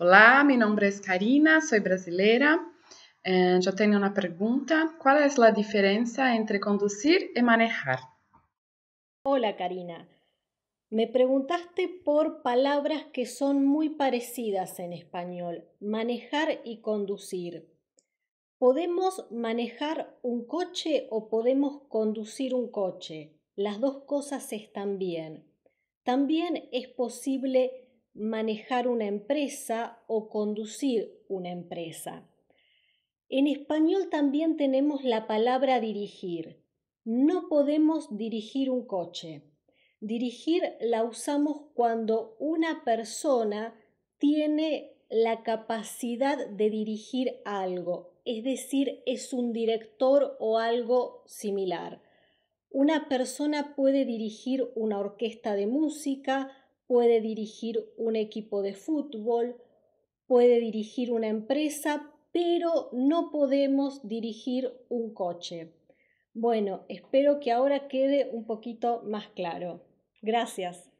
Hola, mi nombre es Karina, soy brasilera. Eh, yo tengo una pregunta. ¿Cuál es la diferencia entre conducir y manejar? Hola, Karina. Me preguntaste por palabras que son muy parecidas en español, manejar y conducir. ¿Podemos manejar un coche o podemos conducir un coche? Las dos cosas están bien. También es posible manejar una empresa o conducir una empresa. En español también tenemos la palabra dirigir. No podemos dirigir un coche. Dirigir la usamos cuando una persona tiene la capacidad de dirigir algo, es decir, es un director o algo similar. Una persona puede dirigir una orquesta de música, puede dirigir un equipo de fútbol, puede dirigir una empresa, pero no podemos dirigir un coche. Bueno, espero que ahora quede un poquito más claro. Gracias.